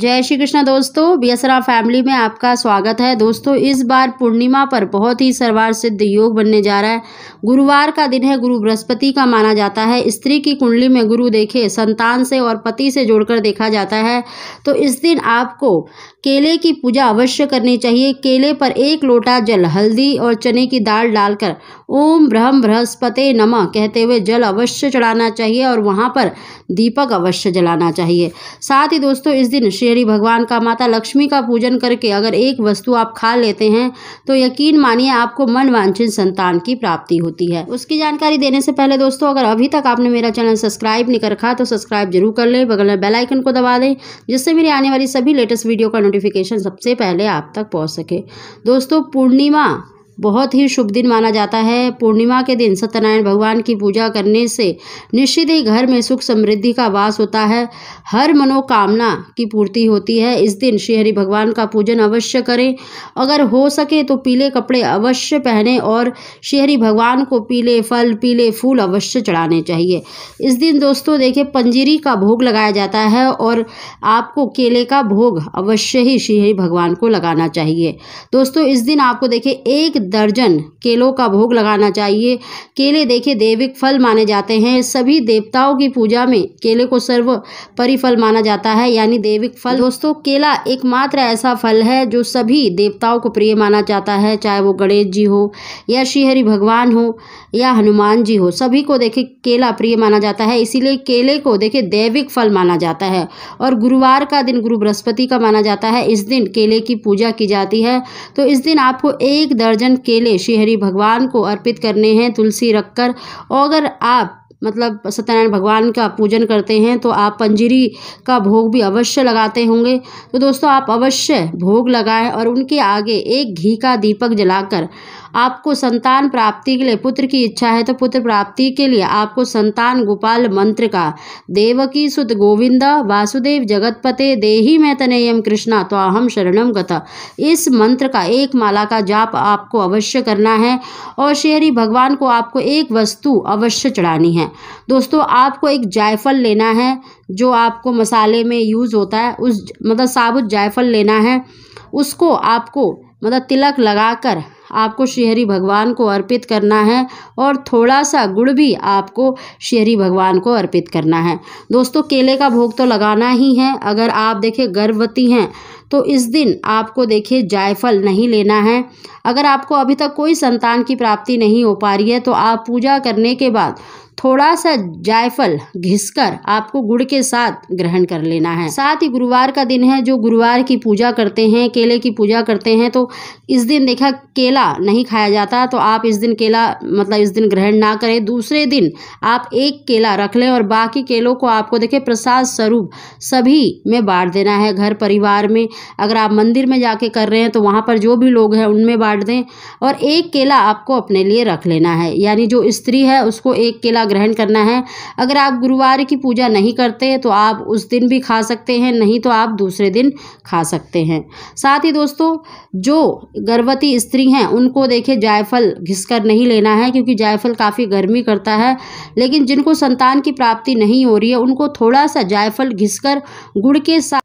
जय श्री कृष्णा दोस्तों बियसरा फैमिली में आपका स्वागत है दोस्तों इस बार पूर्णिमा पर बहुत ही सर्वार सिद्ध योग बनने जा रहा है गुरुवार का दिन है गुरु बृहस्पति का माना जाता है स्त्री की कुंडली में गुरु देखे संतान से और पति से जोड़कर देखा जाता है तो इस दिन आपको केले की पूजा अवश्य करनी चाहिए केले पर एक लोटा जल हल्दी और चने की दाल डालकर ओम ब्रह्म बृहस्पति नम कहते हुए जल अवश्य चढ़ाना चाहिए और वहाँ पर दीपक अवश्य जलाना चाहिए साथ ही दोस्तों इस दिन विष्णुशेरी भगवान का माता लक्ष्मी का पूजन करके अगर एक वस्तु आप खा लेते हैं तो यकीन मानिए आपको मन वांछित संतान की प्राप्ति होती है उसकी जानकारी देने से पहले दोस्तों अगर अभी तक आपने मेरा चैनल सब्सक्राइब नहीं कर रखा तो सब्सक्राइब जरूर कर लें बगल में बेलाइकन को दबा दें जिससे मेरी आने वाली सभी लेटेस्ट वीडियो का नोटिफिकेशन सबसे पहले आप तक पहुँच सके दोस्तों पूर्णिमा बहुत ही शुभ दिन माना जाता है पूर्णिमा के दिन सत्यनारायण भगवान की पूजा करने से निश्चित ही घर में सुख समृद्धि का वास होता है हर मनोकामना की पूर्ति होती है इस दिन श्रीहरि भगवान का पूजन अवश्य करें अगर हो सके तो पीले कपड़े अवश्य पहने और श्रीहरि भगवान को पीले फल पीले फूल अवश्य चढ़ाने चाहिए इस दिन दोस्तों देखिए पंजीरी का भोग लगाया जाता है और आपको केले का भोग अवश्य ही श्रीहरि भगवान को लगाना चाहिए दोस्तों इस दिन आपको देखिए एक दर्जन केलों का भोग लगाना चाहिए केले देखे देविक फल माने जाते हैं सभी देवताओं की पूजा में केले को सर्व परिफल माना जाता है यानी देविक फल दोस्तों केला एकमात्र ऐसा फल है जो सभी देवताओं को प्रिय माना जाता है चाहे वो गणेश जी हो या श्रीहरि भगवान हो या हनुमान जी हो सभी को देखे केला प्रिय माना जाता है इसीलिए केले को देखे दैविक फल माना जाता है और गुरुवार का दिन गुरु बृहस्पति का माना जाता है इस दिन केले की पूजा की जाती है तो इस दिन आपको एक दर्जन चंदन केले श्रीहरी भगवान को अर्पित करने हैं तुलसी रखकर और अगर आप मतलब सत्यनारायण भगवान का पूजन करते हैं तो आप पंजीरी का भोग भी अवश्य लगाते होंगे तो दोस्तों आप अवश्य भोग लगाएं और उनके आगे एक घी का दीपक जलाकर आपको संतान प्राप्ति के लिए पुत्र की इच्छा है तो पुत्र प्राप्ति के लिए आपको संतान गोपाल मंत्र का देवकी सुत गोविंद वासुदेव जगतपते देही में तनेयम कृष्णा तो अहम शरणम गत इस मंत्र का एक माला का जाप आपको अवश्य करना है और शेरी भगवान को आपको एक वस्तु अवश्य चढ़ानी है दोस्तों आपको एक जायफल लेना है जो आपको मसाले में यूज़ होता है उस मतलब साबुत जायफल लेना है उसको आपको मतलब तिलक लगाकर आपको श्रीहरि भगवान को अर्पित करना है और थोड़ा सा गुड़ भी आपको श्रीहरि भगवान को अर्पित करना है दोस्तों केले का भोग तो लगाना ही है अगर आप देखें गर्भवती हैं तो इस दिन आपको देखिए जायफल नहीं लेना है अगर आपको अभी तक कोई संतान की प्राप्ति नहीं हो पा रही है तो आप पूजा करने के बाद थोड़ा सा जायफल घिसकर आपको गुड़ के साथ ग्रहण कर लेना है साथ ही गुरुवार का दिन है जो गुरुवार की पूजा करते हैं केले की पूजा करते हैं तो इस दिन देखा केला नहीं खाया जाता तो आप इस दिन केला मतलब इस दिन ग्रहण ना करें दूसरे दिन आप एक केला रख लें और बाकी केलों को आपको देखें प्रसाद स्वरूप सभी में बांट देना है घर परिवार में अगर आप मंदिर में जाके कर रहे हैं तो वहाँ पर जो भी लोग हैं उनमें बांट दें और एक केला आपको अपने लिए रख लेना है यानी जो स्त्री है उसको एक केला ग्रहण करना है अगर आप गुरुवार की पूजा नहीं करते तो आप उस दिन भी खा सकते हैं नहीं तो आप दूसरे दिन खा सकते हैं साथ ही दोस्तों जो गर्भवती स्त्री हैं उनको देखें जायफल घिस नहीं लेना है क्योंकि जायफल काफ़ी गर्मी करता है लेकिन जिनको संतान की प्राप्ति नहीं हो रही है उनको थोड़ा सा जायफल घिसकर गुड़ के साथ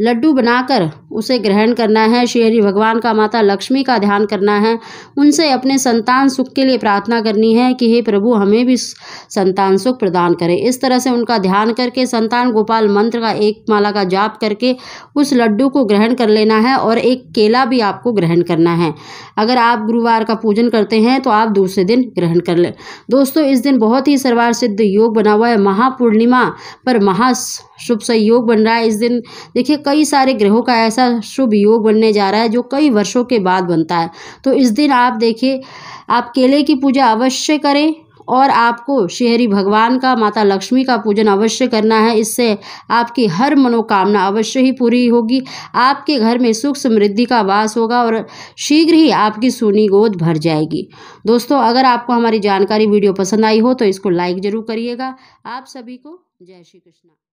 लड्डू बनाकर उसे ग्रहण करना है श्री भगवान का माता लक्ष्मी का ध्यान करना है उनसे अपने संतान सुख के लिए प्रार्थना करनी है कि हे प्रभु हमें भी संतान सुख प्रदान करें इस तरह से उनका ध्यान करके संतान गोपाल मंत्र का एक माला का जाप करके उस लड्डू को ग्रहण कर लेना है और एक केला भी आपको ग्रहण करना है अगर आप गुरुवार का पूजन करते हैं तो आप दूसरे दिन ग्रहण कर लें दोस्तों इस दिन बहुत ही सर्वार सिद्ध योग बना हुआ है महापूर्णिमा पर महा शुभ संयोग बन रहा है इस दिन देखिए कई सारे ग्रहों का ऐसा शुभ योग बनने जा रहा है जो कई वर्षों के बाद बनता है तो इस दिन आप देखिए आप केले की पूजा अवश्य करें और आपको शहरी भगवान का माता लक्ष्मी का पूजन अवश्य करना है इससे आपकी हर मनोकामना अवश्य ही पूरी होगी आपके घर में सुख समृद्धि का वास होगा और शीघ्र ही आपकी सूनी गोद भर जाएगी दोस्तों अगर आपको हमारी जानकारी वीडियो पसंद आई हो तो इसको लाइक ज़रूर करिएगा आप सभी को जय श्री कृष्णा